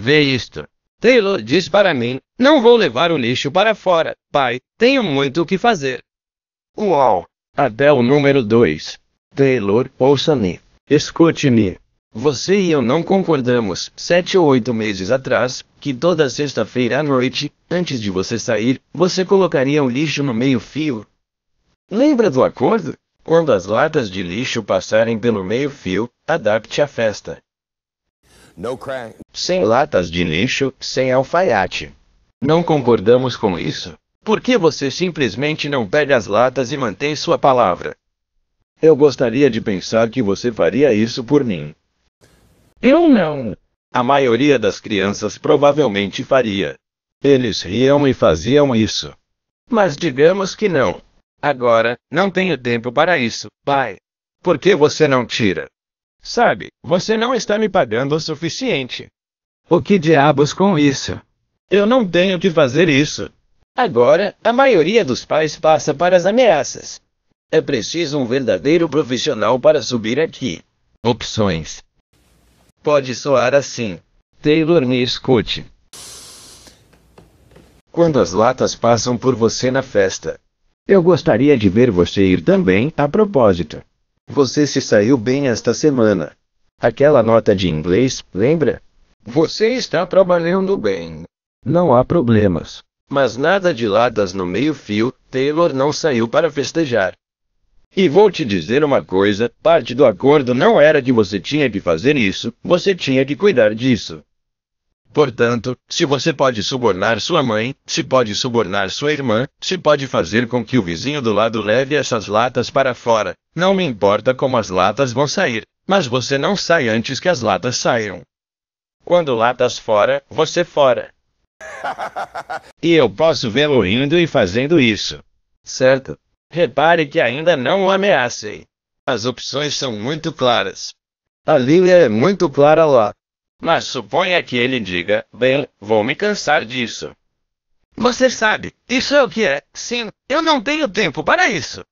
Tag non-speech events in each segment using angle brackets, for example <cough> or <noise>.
Vê isto. Taylor diz para mim: Não vou levar o lixo para fora, pai. Tenho muito o que fazer. Uau! Até o número 2. Taylor, ouça-me. Escute-me. Você e eu não concordamos, sete ou oito meses atrás, que toda sexta-feira à noite, antes de você sair, você colocaria o lixo no meio-fio. Lembra do acordo? Quando as latas de lixo passarem pelo meio-fio, adapte a festa. Sem latas de lixo, sem alfaiate. Não concordamos com isso. Por que você simplesmente não pega as latas e mantém sua palavra? Eu gostaria de pensar que você faria isso por mim. Eu não. A maioria das crianças provavelmente faria. Eles riam e faziam isso. Mas digamos que não. Agora, não tenho tempo para isso, pai. Por que você não tira? Sabe, você não está me pagando o suficiente. O que diabos com isso? Eu não tenho que fazer isso. Agora, a maioria dos pais passa para as ameaças. É preciso um verdadeiro profissional para subir aqui. Opções. Pode soar assim. Taylor, me escute. Quando as latas passam por você na festa. Eu gostaria de ver você ir também, a propósito. Você se saiu bem esta semana. Aquela nota de inglês, lembra? Você está trabalhando bem. Não há problemas. Mas nada de ladas no meio-fio, Taylor não saiu para festejar. E vou te dizer uma coisa: parte do acordo não era que você tinha que fazer isso, você tinha que cuidar disso. Portanto, se você pode subornar sua mãe, se pode subornar sua irmã, se pode fazer com que o vizinho do lado leve essas latas para fora, não me importa como as latas vão sair, mas você não sai antes que as latas saiam. Quando latas fora, você fora. <laughs> e eu posso vê-lo rindo e fazendo isso. Certo. Repare que ainda não o ameacei. As opções são muito claras. A Lilia é muito clara lá. Mas suponha que ele diga: bem, vou me cansar disso. Você sabe, isso é o que é. Sim, eu não tenho tempo para isso.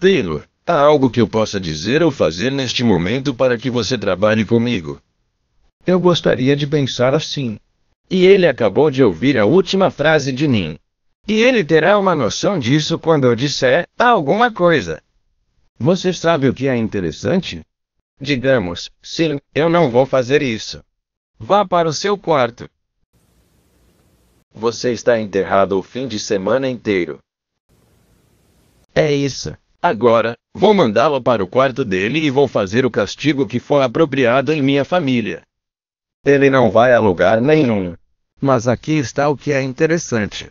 Taylor, há algo que eu possa dizer ou fazer neste momento para que você trabalhe comigo? Eu gostaria de pensar assim. E ele acabou de ouvir a última frase de Nin. E ele terá uma noção disso quando eu disser alguma coisa. Você sabe o que é interessante? Digamos, sim, eu não vou fazer isso. Vá para o seu quarto. Você está enterrado o fim de semana inteiro. É isso. Agora, vou mandá-lo para o quarto dele e vou fazer o castigo que for apropriado em minha família. Ele não vai a lugar nenhum. Mas aqui está o que é interessante.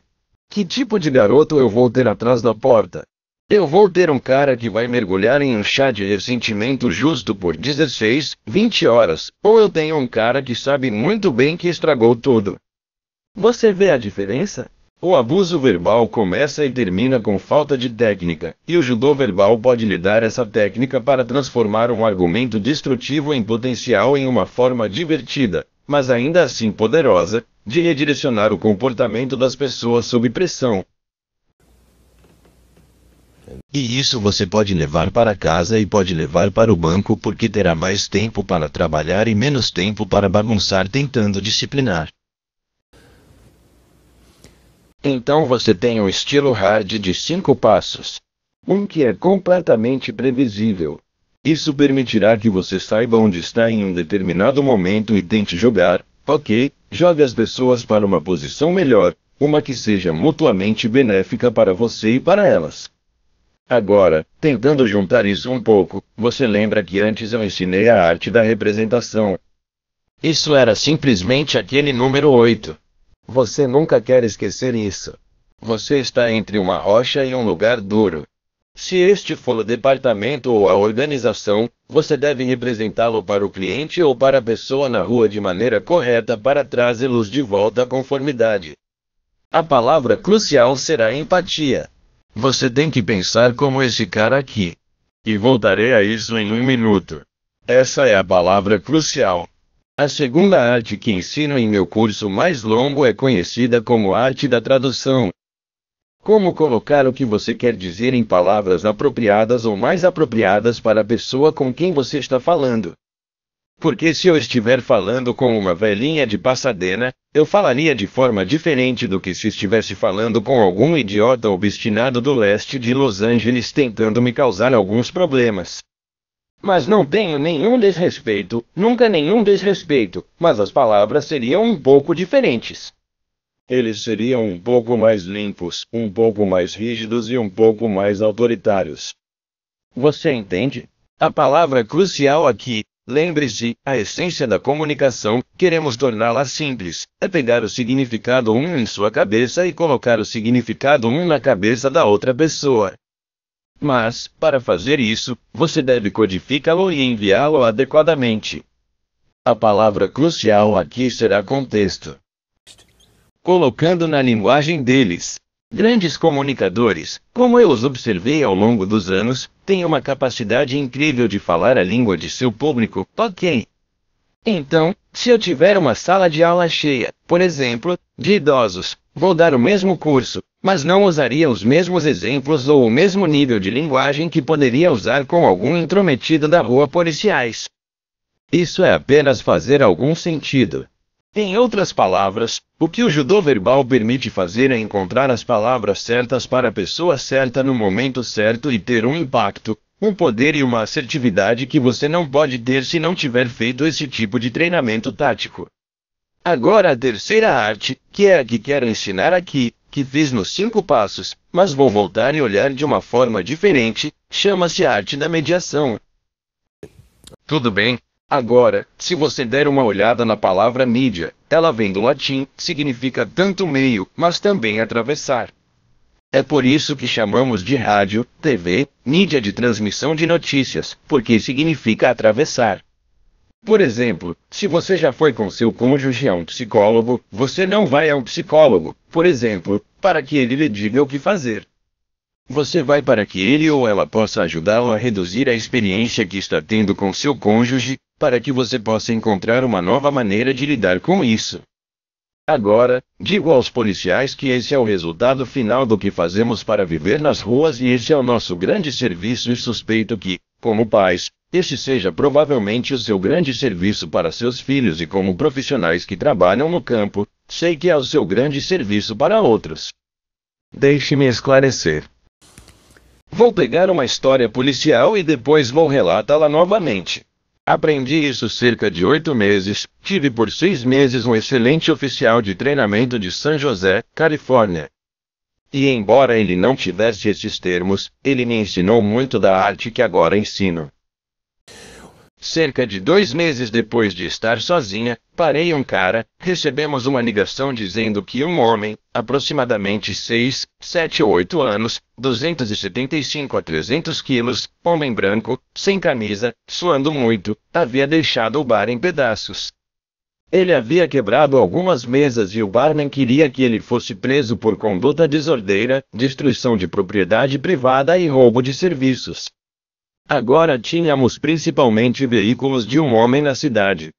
Que tipo de garoto eu vou ter atrás da porta? Eu vou ter um cara que vai mergulhar em um chá de ressentimento justo por 16, 20 horas, ou eu tenho um cara que sabe muito bem que estragou tudo. Você vê a diferença? O abuso verbal começa e termina com falta de técnica, e o judô verbal pode lhe dar essa técnica para transformar um argumento destrutivo em potencial em uma forma divertida, mas ainda assim poderosa, de redirecionar o comportamento das pessoas sob pressão. E isso você pode levar para casa e pode levar para o banco porque terá mais tempo para trabalhar e menos tempo para bagunçar tentando disciplinar. Então você tem o estilo hard de cinco passos. Um que é completamente previsível. Isso permitirá que você saiba onde está em um determinado momento e tente jogar, ok? Jogue as pessoas para uma posição melhor, uma que seja mutuamente benéfica para você e para elas. Agora, tentando juntar isso um pouco, você lembra que antes eu ensinei a arte da representação. Isso era simplesmente aquele número 8. Você nunca quer esquecer isso. Você está entre uma rocha e um lugar duro. Se este for o departamento ou a organização, você deve representá-lo para o cliente ou para a pessoa na rua de maneira correta para trazê-los de volta à conformidade. A palavra crucial será empatia. Você tem que pensar como esse cara aqui. E voltarei a isso em um minuto. Essa é a palavra crucial. A segunda arte que ensino em meu curso mais longo é conhecida como arte da tradução. Como colocar o que você quer dizer em palavras apropriadas ou mais apropriadas para a pessoa com quem você está falando. Porque se eu estiver falando com uma velhinha de passadena, eu falaria de forma diferente do que se estivesse falando com algum idiota obstinado do leste de Los Angeles tentando me causar alguns problemas. Mas não tenho nenhum desrespeito, nunca nenhum desrespeito, mas as palavras seriam um pouco diferentes. Eles seriam um pouco mais limpos, um pouco mais rígidos e um pouco mais autoritários. Você entende? A palavra crucial aqui Lembre-se, a essência da comunicação, queremos torná-la simples, é pegar o significado um em sua cabeça e colocar o significado um na cabeça da outra pessoa. Mas, para fazer isso, você deve codificá-lo e enviá-lo adequadamente. A palavra crucial aqui será contexto. Colocando na linguagem deles. Grandes comunicadores, como eu os observei ao longo dos anos, tem uma capacidade incrível de falar a língua de seu público, ok. Então, se eu tiver uma sala de aula cheia, por exemplo, de idosos, vou dar o mesmo curso, mas não usaria os mesmos exemplos ou o mesmo nível de linguagem que poderia usar com algum intrometido da rua policiais. Isso é apenas fazer algum sentido. Em outras palavras, o que o judô verbal permite fazer é encontrar as palavras certas para a pessoa certa no momento certo e ter um impacto, um poder e uma assertividade que você não pode ter se não tiver feito esse tipo de treinamento tático. Agora a terceira arte, que é a que quero ensinar aqui, que fiz nos cinco passos, mas vou voltar e olhar de uma forma diferente, chama-se arte da mediação. Tudo bem, Agora, se você der uma olhada na palavra mídia, ela vem do latim, significa tanto meio, mas também atravessar. É por isso que chamamos de rádio, TV, mídia de transmissão de notícias, porque significa atravessar. Por exemplo, se você já foi com seu cônjuge a um psicólogo, você não vai a um psicólogo, por exemplo, para que ele lhe diga o que fazer. Você vai para que ele ou ela possa ajudá-lo a reduzir a experiência que está tendo com seu cônjuge, para que você possa encontrar uma nova maneira de lidar com isso. Agora, digo aos policiais que esse é o resultado final do que fazemos para viver nas ruas e esse é o nosso grande serviço e suspeito que, como pais, este seja provavelmente o seu grande serviço para seus filhos e como profissionais que trabalham no campo, sei que é o seu grande serviço para outros. Deixe-me esclarecer. Vou pegar uma história policial e depois vou relatá-la novamente. Aprendi isso cerca de oito meses. Tive por seis meses um excelente oficial de treinamento de San José, Califórnia. E embora ele não tivesse esses termos, ele me ensinou muito da arte que agora ensino. Cerca de dois meses depois de estar sozinha, parei um cara, recebemos uma ligação dizendo que um homem, aproximadamente 6, 7 ou 8 anos, 275 a 300 quilos, homem branco, sem camisa, suando muito, havia deixado o bar em pedaços. Ele havia quebrado algumas mesas e o barman queria que ele fosse preso por conduta desordeira, destruição de propriedade privada e roubo de serviços. Agora tínhamos principalmente veículos de um homem na cidade.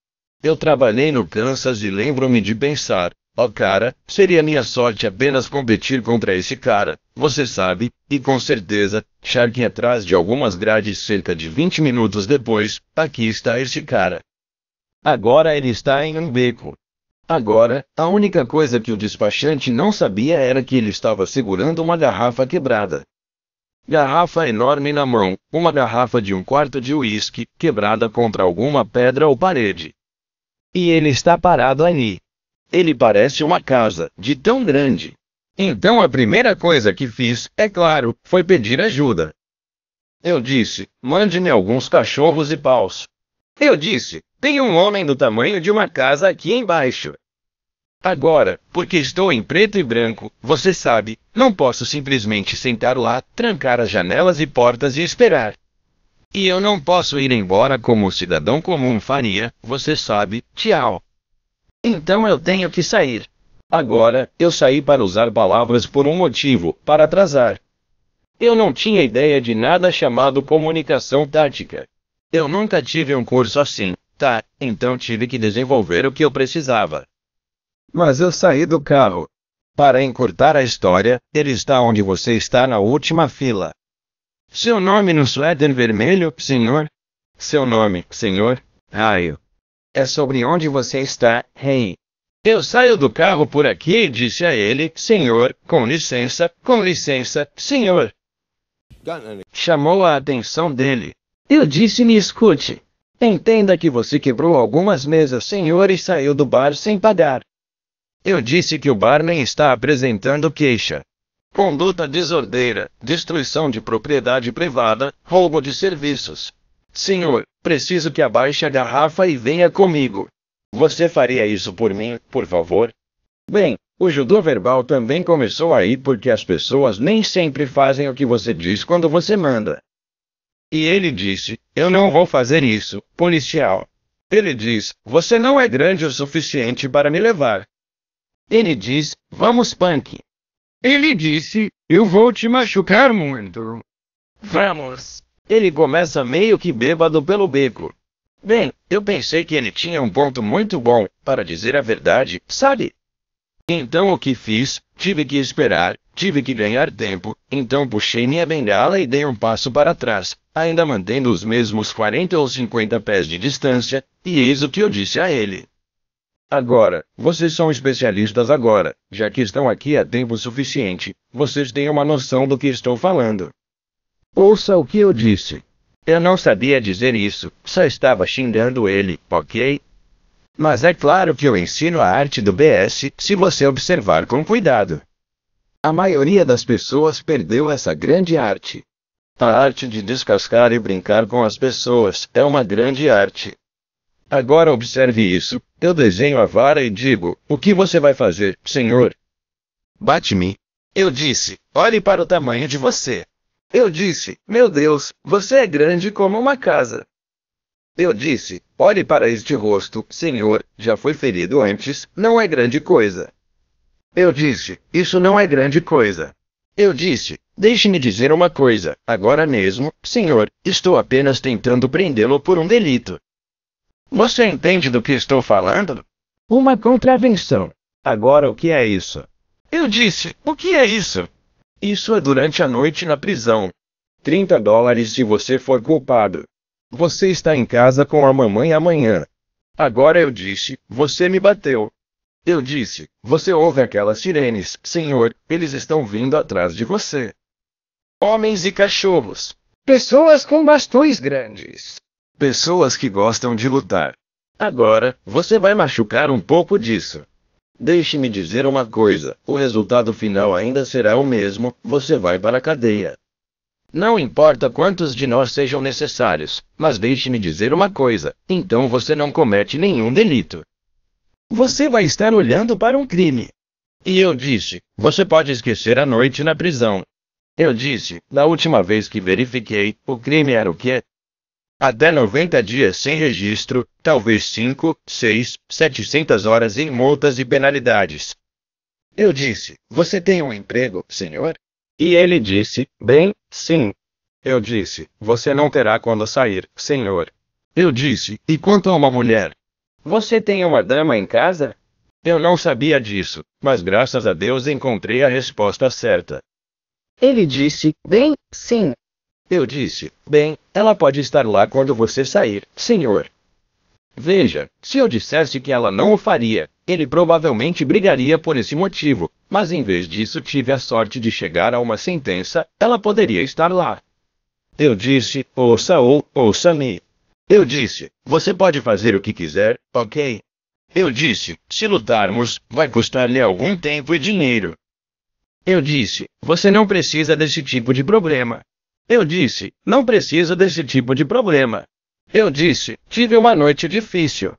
Eu trabalhei no Kansas e lembro-me de pensar: ó oh cara, seria minha sorte apenas competir contra esse cara, você sabe, e com certeza, charque atrás de algumas grades cerca de 20 minutos depois, aqui está esse cara. Agora ele está em um beco. Agora, a única coisa que o despachante não sabia era que ele estava segurando uma garrafa quebrada. Garrafa enorme na mão, uma garrafa de um quarto de uísque, quebrada contra alguma pedra ou parede. E ele está parado ali. Ele parece uma casa, de tão grande. Então a primeira coisa que fiz, é claro, foi pedir ajuda. Eu disse: mande-me alguns cachorros e paus. Eu disse: tem um homem do tamanho de uma casa aqui embaixo. Agora, porque estou em preto e branco, você sabe, não posso simplesmente sentar lá, trancar as janelas e portas e esperar. E eu não posso ir embora como o cidadão comum faria, você sabe, tchau. Então eu tenho que sair. Agora, eu saí para usar palavras por um motivo, para atrasar. Eu não tinha ideia de nada chamado comunicação tática. Eu nunca tive um curso assim, tá? Então tive que desenvolver o que eu precisava. Mas eu saí do carro. Para encurtar a história, ele está onde você está na última fila. Seu nome no suéter vermelho, senhor? Seu nome, senhor? Raio. É sobre onde você está, rei. Eu saio do carro por aqui, e disse a ele, senhor, com licença, com licença, senhor. Chamou a atenção dele. Eu disse-lhe escute. Entenda que você quebrou algumas mesas, senhor, e saiu do bar sem pagar. Eu disse que o Barney está apresentando queixa. Conduta desordeira, destruição de propriedade privada, roubo de serviços. Senhor, preciso que abaixe a garrafa e venha comigo. Você faria isso por mim, por favor? Bem, o judô verbal também começou aí porque as pessoas nem sempre fazem o que você diz quando você manda. E ele disse: Eu não vou fazer isso, policial. Ele diz: Você não é grande o suficiente para me levar. Ele diz: Vamos, punk. Ele disse: Eu vou te machucar muito. Vamos. Ele começa meio que bêbado pelo beco. Bem, eu pensei que ele tinha um ponto muito bom, para dizer a verdade, sabe? Então o que fiz? Tive que esperar, tive que ganhar tempo, então puxei minha bengala e dei um passo para trás, ainda mantendo os mesmos 40 ou 50 pés de distância, e eis o que eu disse a ele. Agora, vocês são especialistas agora, já que estão aqui há tempo suficiente, vocês têm uma noção do que estou falando. Ouça o que eu disse. Eu não sabia dizer isso, só estava xingando ele, ok? Mas é claro que eu ensino a arte do BS se você observar com cuidado. A maioria das pessoas perdeu essa grande arte. A arte de descascar e brincar com as pessoas é uma grande arte. Agora observe isso. Eu desenho a vara e digo: O que você vai fazer, senhor? Bate-me. Eu disse: Olhe para o tamanho de você. Eu disse: Meu Deus, você é grande como uma casa. Eu disse: Olhe para este rosto, senhor, já foi ferido antes, não é grande coisa. Eu disse: Isso não é grande coisa. Eu disse: Deixe-me dizer uma coisa, agora mesmo, senhor, estou apenas tentando prendê-lo por um delito. Você entende do que estou falando? Uma contravenção. Agora o que é isso? Eu disse, o que é isso? Isso é durante a noite na prisão. 30 dólares se você for culpado. Você está em casa com a mamãe amanhã. Agora eu disse, você me bateu. Eu disse, você ouve aquelas sirenes, senhor, eles estão vindo atrás de você. Homens e cachorros. Pessoas com bastões grandes. Pessoas que gostam de lutar. Agora, você vai machucar um pouco disso. Deixe-me dizer uma coisa: o resultado final ainda será o mesmo, você vai para a cadeia. Não importa quantos de nós sejam necessários, mas deixe-me dizer uma coisa: então você não comete nenhum delito. Você vai estar olhando para um crime. E eu disse: você pode esquecer a noite na prisão. Eu disse: da última vez que verifiquei, o crime era o quê? até 90 dias sem registro, talvez 5, 6, 700 horas em multas e penalidades. Eu disse: Você tem um emprego, senhor? E ele disse: Bem, sim. Eu disse: Você não terá quando sair, senhor. Eu disse: E quanto a uma mulher? Você tem uma dama em casa? Eu não sabia disso, mas graças a Deus encontrei a resposta certa. Ele disse: Bem, sim. Eu disse: Bem, ela pode estar lá quando você sair, senhor. Veja, se eu dissesse que ela não o faria, ele provavelmente brigaria por esse motivo, mas em vez disso tive a sorte de chegar a uma sentença, ela poderia estar lá. Eu disse, ouça ou, ouça-me. Eu disse, você pode fazer o que quiser, ok? Eu disse, se lutarmos, vai custar-lhe algum tempo e dinheiro. Eu disse, você não precisa desse tipo de problema. Eu disse: não precisa desse tipo de problema. Eu disse: tive uma noite difícil.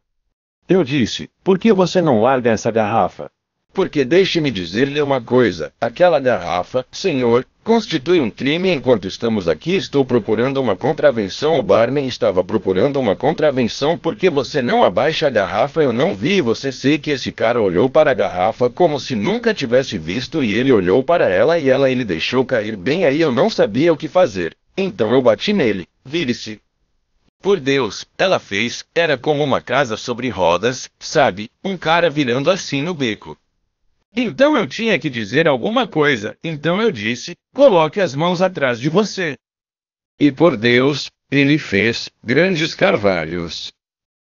Eu disse: por que você não larga essa garrafa? Porque deixe-me dizer-lhe uma coisa: aquela garrafa, senhor, constitui um crime. Enquanto estamos aqui, estou procurando uma contravenção. O barman estava procurando uma contravenção porque você não abaixa a garrafa. Eu não vi. Você sei que esse cara olhou para a garrafa como se nunca tivesse visto e ele olhou para ela e ela ele deixou cair bem. Aí eu não sabia o que fazer. Então eu bati nele. Vire-se. Por Deus, ela fez. Era como uma casa sobre rodas, sabe? Um cara virando assim no beco. Então eu tinha que dizer alguma coisa, então eu disse: coloque as mãos atrás de você. E por Deus, ele fez grandes carvalhos.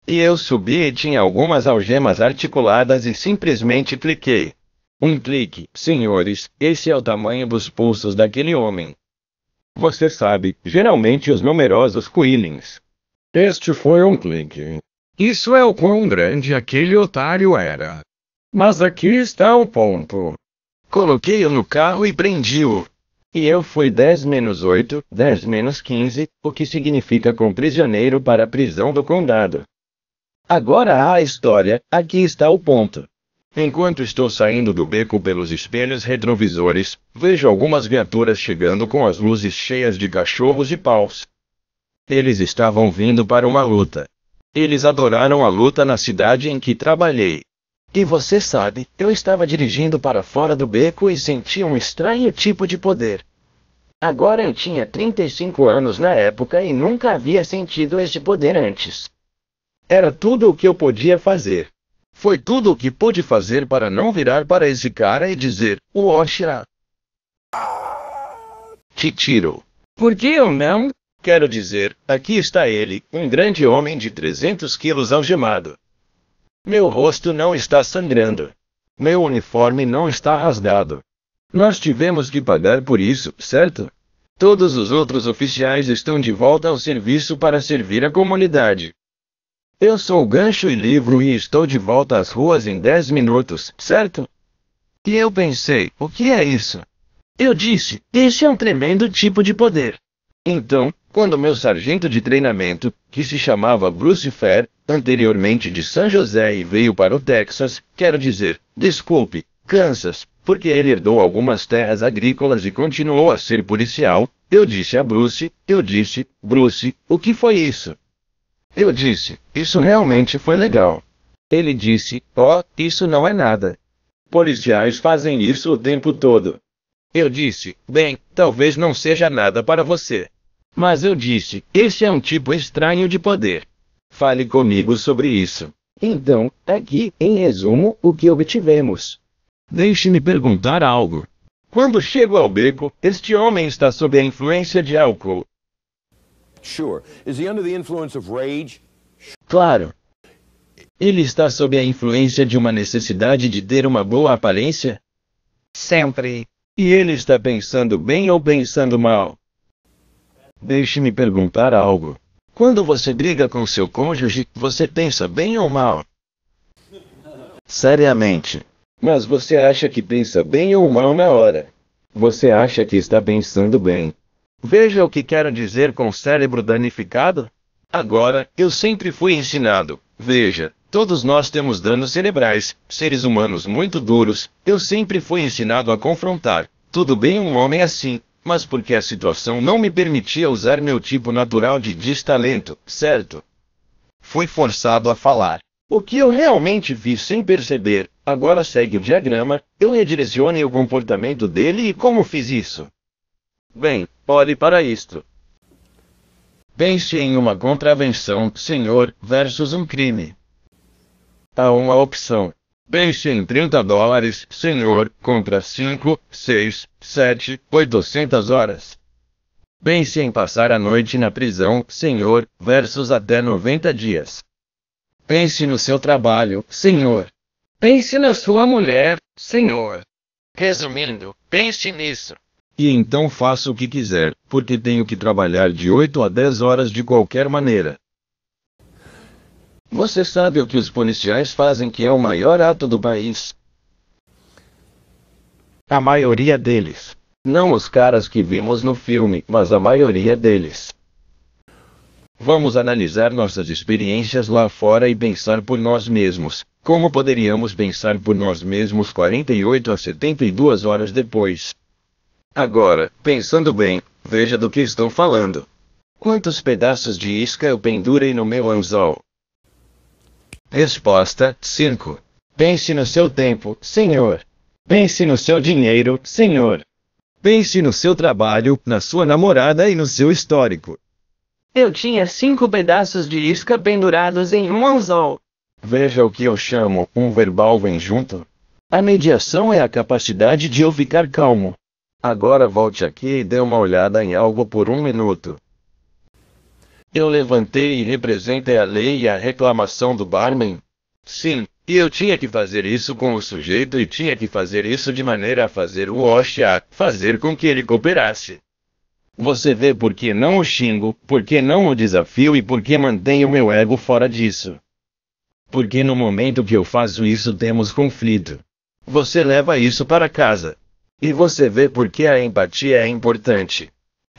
E eu subi e tinha algumas algemas articuladas e simplesmente cliquei. Um clique, senhores, esse é o tamanho dos pulsos daquele homem. Você sabe, geralmente os numerosos coelhinhos. Este foi um clique. Isso é o quão grande aquele otário era. Mas aqui está o ponto. Coloquei-o no carro e prendi-o. E eu fui 10 menos 8, 10 menos 15, o que significa com prisioneiro para a prisão do condado. Agora há a história, aqui está o ponto. Enquanto estou saindo do beco pelos espelhos retrovisores, vejo algumas viaturas chegando com as luzes cheias de cachorros e paus. Eles estavam vindo para uma luta. Eles adoraram a luta na cidade em que trabalhei. E você sabe, eu estava dirigindo para fora do beco e senti um estranho tipo de poder. Agora eu tinha 35 anos na época e nunca havia sentido este poder antes. Era tudo o que eu podia fazer. Foi tudo o que pude fazer para não virar para esse cara e dizer: Te tiro. Por que eu não? Quero dizer, aqui está ele, um grande homem de 300 quilos algemado. Meu rosto não está sangrando. Meu uniforme não está rasgado. Nós tivemos que pagar por isso, certo? Todos os outros oficiais estão de volta ao serviço para servir a comunidade. Eu sou Gancho e Livro e estou de volta às ruas em 10 minutos, certo? E eu pensei, o que é isso? Eu disse, esse é um tremendo tipo de poder. Então, quando meu sargento de treinamento, que se chamava Bruce Fair, anteriormente de San José e veio para o Texas, quero dizer, desculpe, Kansas, porque ele herdou algumas terras agrícolas e continuou a ser policial, eu disse a Bruce, eu disse, Bruce, o que foi isso? Eu disse, isso realmente foi legal. Ele disse, oh, isso não é nada. Policiais fazem isso o tempo todo. Eu disse, bem, talvez não seja nada para você, mas eu disse: esse é um tipo estranho de poder. Fale comigo sobre isso. Então, aqui, em resumo, o que obtivemos. Deixe-me perguntar algo. Quando chego ao beco, este homem está sob a influência de álcool. Sure. Is he under the influence of rage? Claro. Ele está sob a influência de uma necessidade de ter uma boa aparência? Sempre. E ele está pensando bem ou pensando mal? Deixe-me perguntar algo. Quando você briga com seu cônjuge, você pensa bem ou mal? Seriamente. Mas você acha que pensa bem ou mal na hora? Você acha que está pensando bem? Veja o que quero dizer com cérebro danificado? Agora, eu sempre fui ensinado. Veja, todos nós temos danos cerebrais, seres humanos muito duros. Eu sempre fui ensinado a confrontar. Tudo bem um homem assim, mas porque a situação não me permitia usar meu tipo natural de destalento, certo? Fui forçado a falar. O que eu realmente vi sem perceber, agora segue o diagrama, eu redirecione o comportamento dele e como fiz isso. Bem, olhe para isto. Pense em uma contravenção, senhor, versus um crime. Há uma opção, Pense em 30 dólares, senhor, contra 5, 6, 7, 800 horas. Pense em passar a noite na prisão, senhor, versus até 90 dias. Pense no seu trabalho, senhor. Pense na sua mulher, senhor. Resumindo, pense nisso. E então faça o que quiser, porque tenho que trabalhar de 8 a 10 horas de qualquer maneira. Você sabe o que os policiais fazem que é o maior ato do país? A maioria deles. Não os caras que vimos no filme, mas a maioria deles. Vamos analisar nossas experiências lá fora e pensar por nós mesmos. Como poderíamos pensar por nós mesmos 48 a 72 horas depois? Agora, pensando bem, veja do que estou falando. Quantos pedaços de isca eu pendurei no meu anzol? Resposta 5. Pense no seu tempo, senhor. Pense no seu dinheiro, senhor. Pense no seu trabalho, na sua namorada e no seu histórico. Eu tinha cinco pedaços de isca pendurados em um anzol. Veja o que eu chamo um verbal vem junto. A mediação é a capacidade de eu ficar calmo. Agora volte aqui e dê uma olhada em algo por um minuto. Eu levantei e representei a lei e a reclamação do barman. Sim, eu tinha que fazer isso com o sujeito e tinha que fazer isso de maneira a fazer o Osha fazer com que ele cooperasse. Você vê por que não o xingo, por que não o desafio e por que mantenho meu ego fora disso. Porque no momento que eu faço isso temos conflito. Você leva isso para casa. E você vê por que a empatia é importante.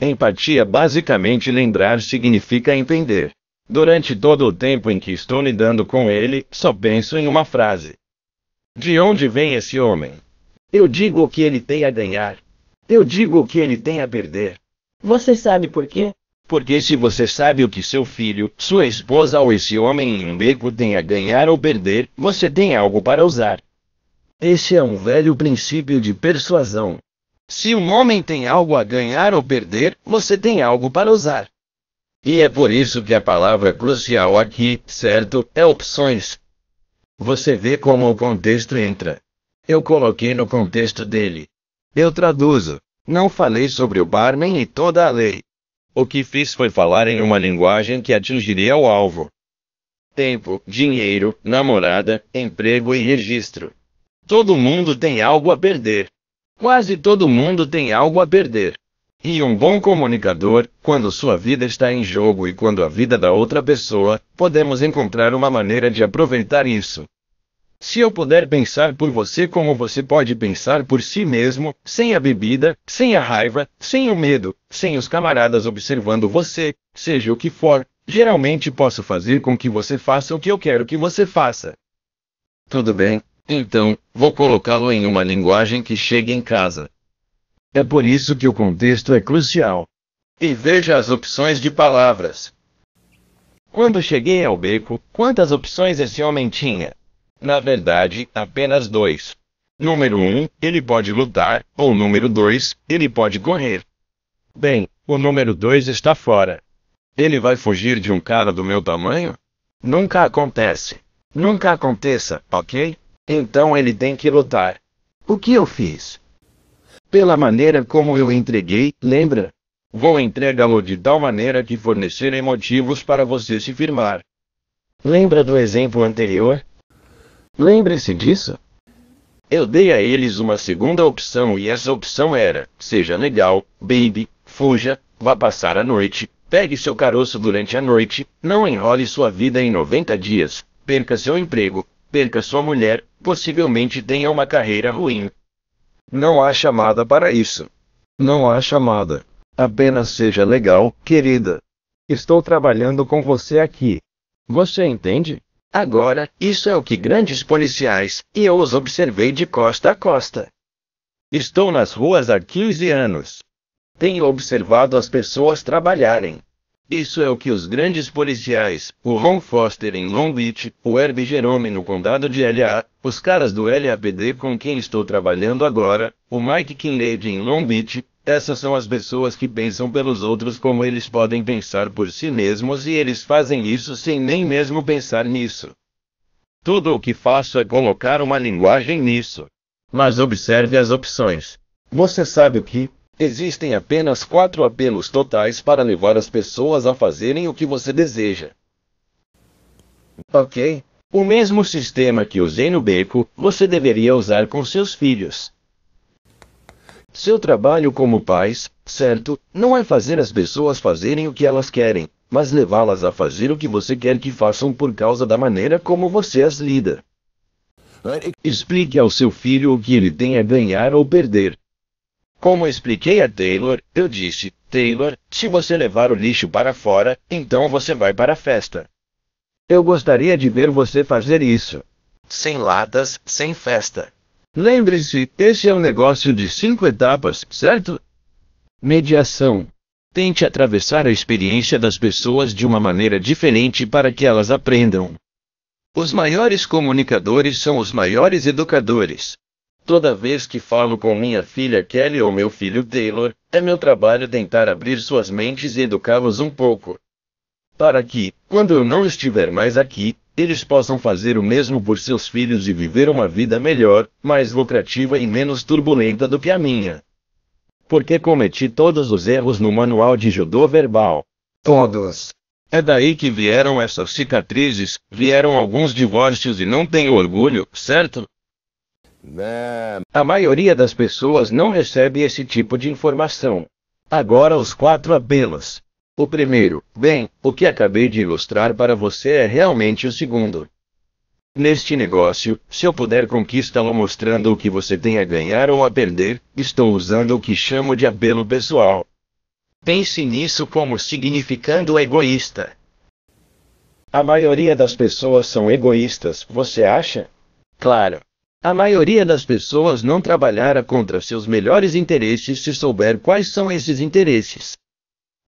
Empatia basicamente lembrar significa entender. Durante todo o tempo em que estou lidando com ele, só penso em uma frase. De onde vem esse homem? Eu digo o que ele tem a ganhar. Eu digo o que ele tem a perder. Você sabe por quê? Porque se você sabe o que seu filho, sua esposa ou esse homem em um beco tem a ganhar ou perder, você tem algo para usar. Esse é um velho princípio de persuasão. Se um homem tem algo a ganhar ou perder, você tem algo para usar. E é por isso que a palavra crucial aqui, certo, é opções. Você vê como o contexto entra. Eu coloquei no contexto dele. Eu traduzo. Não falei sobre o barman e toda a lei. O que fiz foi falar em uma linguagem que atingiria o alvo. Tempo, dinheiro, namorada, emprego e registro. Todo mundo tem algo a perder. Quase todo mundo tem algo a perder. E um bom comunicador, quando sua vida está em jogo e quando a vida da outra pessoa, podemos encontrar uma maneira de aproveitar isso. Se eu puder pensar por você como você pode pensar por si mesmo, sem a bebida, sem a raiva, sem o medo, sem os camaradas observando você, seja o que for, geralmente posso fazer com que você faça o que eu quero que você faça. Tudo bem, então, vou colocá-lo em uma linguagem que chegue em casa. É por isso que o contexto é crucial. E veja as opções de palavras. Quando cheguei ao beco, quantas opções esse homem tinha? Na verdade, apenas dois. Número 1, um, ele pode lutar, ou número 2, ele pode correr. Bem, o número 2 está fora. Ele vai fugir de um cara do meu tamanho? Nunca acontece. Nunca aconteça, ok? Então ele tem que lutar. O que eu fiz? Pela maneira como eu entreguei, lembra? Vou entregá-lo de tal maneira que fornecerem motivos para você se firmar. Lembra do exemplo anterior? Lembre-se disso? Eu dei a eles uma segunda opção e essa opção era: seja legal, baby, fuja, vá passar a noite, pegue seu caroço durante a noite, não enrole sua vida em 90 dias, perca seu emprego, perca sua mulher, possivelmente tenha uma carreira ruim. Não há chamada para isso. Não há chamada. Apenas seja legal, querida. Estou trabalhando com você aqui. Você entende? Agora, isso é o que grandes policiais, e eu os observei de costa a costa. Estou nas ruas há 15 anos. Tenho observado as pessoas trabalharem. Isso é o que os grandes policiais, o Ron Foster em Long Beach, o Herb Jerome no condado de LA, os caras do LAPD com quem estou trabalhando agora, o Mike Kinley em Long Beach, essas são as pessoas que pensam pelos outros como eles podem pensar por si mesmos e eles fazem isso sem nem mesmo pensar nisso. Tudo o que faço é colocar uma linguagem nisso. Mas observe as opções. Você sabe o que, Existem apenas quatro apelos totais para levar as pessoas a fazerem o que você deseja. Ok? O mesmo sistema que usei no beco, você deveria usar com seus filhos. Seu trabalho como pais, certo, não é fazer as pessoas fazerem o que elas querem, mas levá-las a fazer o que você quer que façam por causa da maneira como você as lida. Explique ao seu filho o que ele tem a ganhar ou perder, como expliquei a Taylor, eu disse: Taylor, se você levar o lixo para fora, então você vai para a festa. Eu gostaria de ver você fazer isso. Sem latas, sem festa. Lembre-se, esse é um negócio de cinco etapas, certo? Mediação. Tente atravessar a experiência das pessoas de uma maneira diferente para que elas aprendam. Os maiores comunicadores são os maiores educadores. Toda vez que falo com minha filha Kelly ou meu filho Taylor, é meu trabalho tentar abrir suas mentes e educá-los um pouco. Para que, quando eu não estiver mais aqui, eles possam fazer o mesmo por seus filhos e viver uma vida melhor, mais lucrativa e menos turbulenta do que a minha. Porque cometi todos os erros no manual de judô verbal. Todos. É daí que vieram essas cicatrizes, vieram alguns divórcios e não tenho orgulho, certo? Né? A maioria das pessoas não recebe esse tipo de informação. Agora os quatro apelos. O primeiro, bem, o que acabei de ilustrar para você é realmente o segundo. Neste negócio, se eu puder conquistá-lo mostrando o que você tem a ganhar ou a perder, estou usando o que chamo de apelo pessoal. Pense nisso como significando egoísta. A maioria das pessoas são egoístas, você acha? Claro. A maioria das pessoas não trabalhará contra seus melhores interesses se souber quais são esses interesses.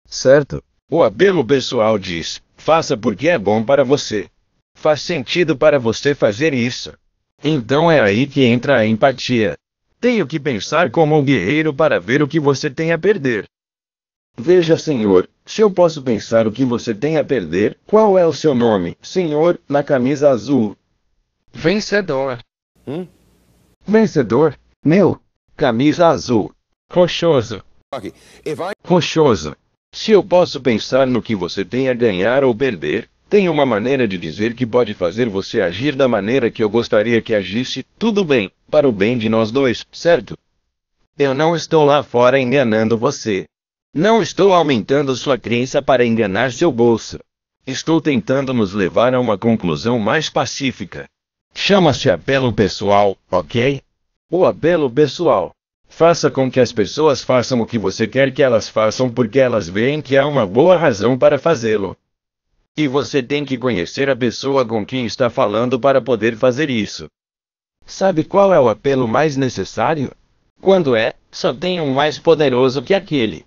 Certo. O apelo pessoal diz: faça porque é bom para você. Faz sentido para você fazer isso. Então é aí que entra a empatia. Tenho que pensar como um guerreiro para ver o que você tem a perder. Veja, senhor, se eu posso pensar o que você tem a perder, qual é o seu nome, senhor, na camisa azul? Vencedor. Hum? Vencedor. Meu. Camisa azul. Rochoso. Okay. I... Rochoso. Se eu posso pensar no que você tem a ganhar ou perder, tem uma maneira de dizer que pode fazer você agir da maneira que eu gostaria que agisse, tudo bem, para o bem de nós dois, certo? Eu não estou lá fora enganando você. Não estou aumentando sua crença para enganar seu bolso. Estou tentando nos levar a uma conclusão mais pacífica. Chama-se apelo pessoal, ok? O apelo pessoal. Faça com que as pessoas façam o que você quer que elas façam porque elas veem que há uma boa razão para fazê-lo. E você tem que conhecer a pessoa com quem está falando para poder fazer isso. Sabe qual é o apelo mais necessário? Quando é, só tem um mais poderoso que aquele.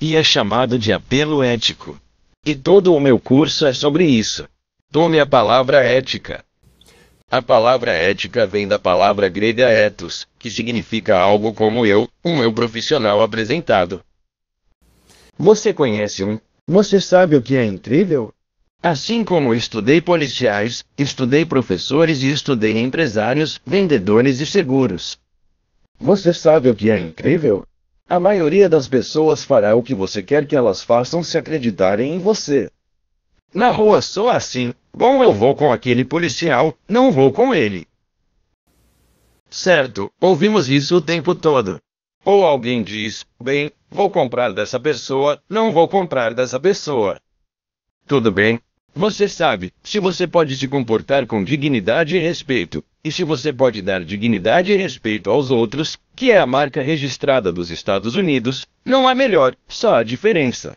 E é chamado de apelo ético. E todo o meu curso é sobre isso. Tome a palavra ética. A palavra ética vem da palavra grega ethos, que significa algo como eu, um eu profissional apresentado. Você conhece um? Você sabe o que é incrível? Assim como estudei policiais, estudei professores e estudei empresários, vendedores e seguros. Você sabe o que é incrível? A maioria das pessoas fará o que você quer que elas façam se acreditarem em você. Na rua sou assim. Bom, eu vou com aquele policial, não vou com ele. Certo, ouvimos isso o tempo todo. Ou alguém diz: bem, vou comprar dessa pessoa, não vou comprar dessa pessoa. Tudo bem. Você sabe, se você pode se comportar com dignidade e respeito, e se você pode dar dignidade e respeito aos outros, que é a marca registrada dos Estados Unidos, não há melhor, só a diferença.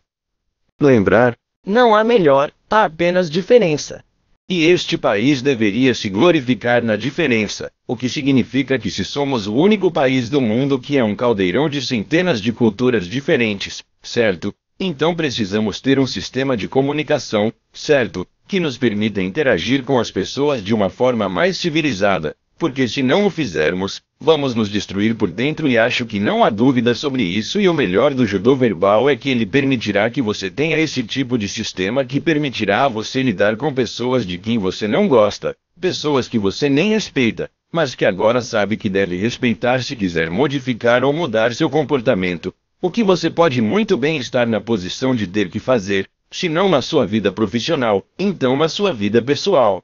Lembrar, não há melhor, Há apenas diferença. E este país deveria se glorificar na diferença, o que significa que se somos o único país do mundo que é um caldeirão de centenas de culturas diferentes, certo? Então precisamos ter um sistema de comunicação, certo? Que nos permita interagir com as pessoas de uma forma mais civilizada, porque se não o fizermos, Vamos nos destruir por dentro e acho que não há dúvida sobre isso e o melhor do judô verbal é que ele permitirá que você tenha esse tipo de sistema que permitirá a você lidar com pessoas de quem você não gosta, pessoas que você nem respeita, mas que agora sabe que deve respeitar se quiser modificar ou mudar seu comportamento. O que você pode muito bem estar na posição de ter que fazer, se não na sua vida profissional, então na sua vida pessoal.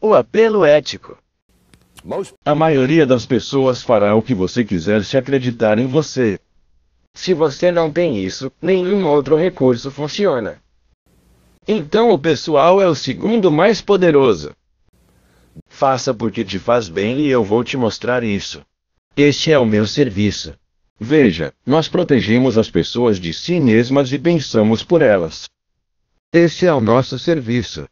O apelo ético a maioria das pessoas fará o que você quiser se acreditar em você. Se você não tem isso, nenhum outro recurso funciona. Então o pessoal é o segundo mais poderoso. Faça porque te faz bem e eu vou te mostrar isso. Este é o meu serviço. Veja, nós protegemos as pessoas de si mesmas e pensamos por elas. Este é o nosso serviço.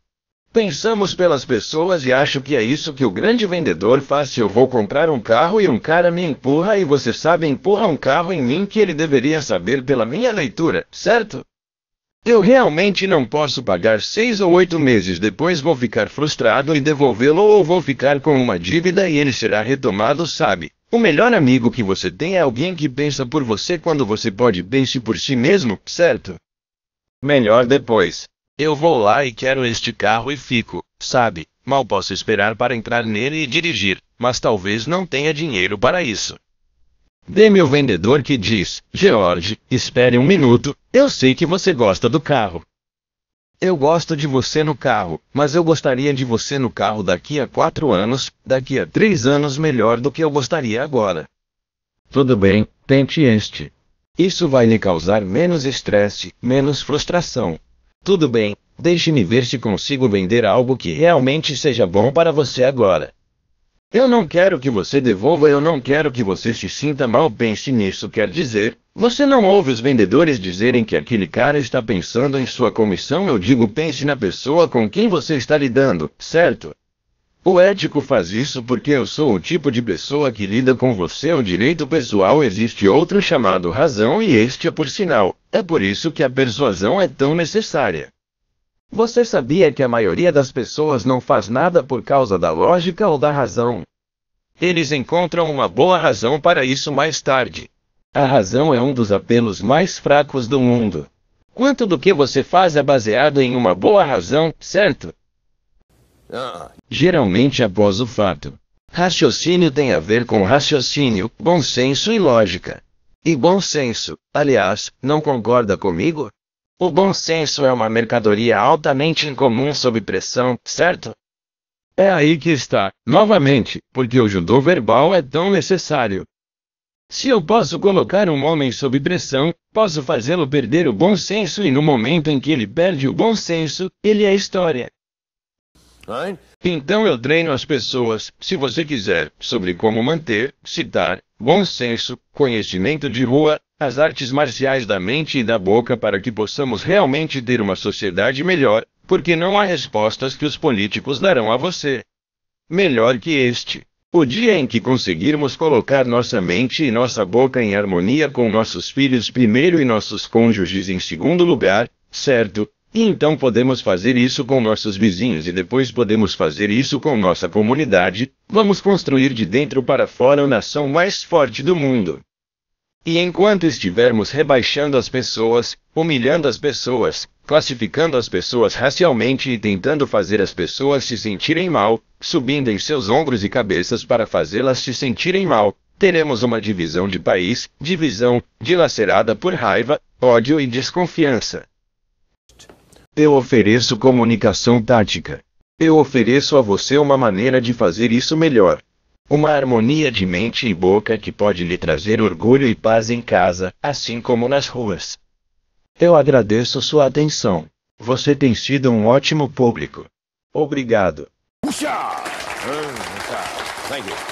Pensamos pelas pessoas e acho que é isso que o grande vendedor faz. Se eu vou comprar um carro e um cara me empurra e você sabe empurra um carro em mim que ele deveria saber pela minha leitura, certo? Eu realmente não posso pagar seis ou oito meses depois vou ficar frustrado e devolvê-lo ou vou ficar com uma dívida e ele será retomado, sabe? O melhor amigo que você tem é alguém que pensa por você quando você pode pense por si mesmo, certo? Melhor depois. Eu vou lá e quero este carro e fico, sabe? Mal posso esperar para entrar nele e dirigir, mas talvez não tenha dinheiro para isso. Dê-me o vendedor que diz: George, espere um minuto, eu sei que você gosta do carro. Eu gosto de você no carro, mas eu gostaria de você no carro daqui a quatro anos, daqui a três anos melhor do que eu gostaria agora. Tudo bem, tente este. Isso vai lhe causar menos estresse, menos frustração, tudo bem, deixe-me ver se consigo vender algo que realmente seja bom para você agora. Eu não quero que você devolva, eu não quero que você se sinta mal, pense nisso, quer dizer, você não ouve os vendedores dizerem que aquele cara está pensando em sua comissão, eu digo pense na pessoa com quem você está lidando, certo? O ético faz isso porque eu sou o tipo de pessoa que lida com você. O direito pessoal existe outro chamado razão e este é por sinal. É por isso que a persuasão é tão necessária. Você sabia que a maioria das pessoas não faz nada por causa da lógica ou da razão? Eles encontram uma boa razão para isso mais tarde. A razão é um dos apelos mais fracos do mundo. Quanto do que você faz é baseado em uma boa razão, certo? Geralmente após o fato. Raciocínio tem a ver com raciocínio, bom senso e lógica. E bom senso, aliás, não concorda comigo? O bom senso é uma mercadoria altamente incomum sob pressão, certo? É aí que está, novamente, porque o judô verbal é tão necessário. Se eu posso colocar um homem sob pressão, posso fazê-lo perder o bom senso e no momento em que ele perde o bom senso, ele é história. Então eu treino as pessoas, se você quiser, sobre como manter, citar, bom senso, conhecimento de rua, as artes marciais da mente e da boca para que possamos realmente ter uma sociedade melhor, porque não há respostas que os políticos darão a você. Melhor que este. O dia em que conseguirmos colocar nossa mente e nossa boca em harmonia com nossos filhos primeiro e nossos cônjuges em segundo lugar, certo, e então podemos fazer isso com nossos vizinhos e depois podemos fazer isso com nossa comunidade. Vamos construir de dentro para fora a nação mais forte do mundo. E enquanto estivermos rebaixando as pessoas, humilhando as pessoas, classificando as pessoas racialmente e tentando fazer as pessoas se sentirem mal, subindo em seus ombros e cabeças para fazê-las se sentirem mal, teremos uma divisão de país, divisão, dilacerada por raiva, ódio e desconfiança. Eu ofereço comunicação tática. Eu ofereço a você uma maneira de fazer isso melhor. Uma harmonia de mente e boca que pode lhe trazer orgulho e paz em casa, assim como nas ruas. Eu agradeço sua atenção. Você tem sido um ótimo público. Obrigado. Ah, Thank you.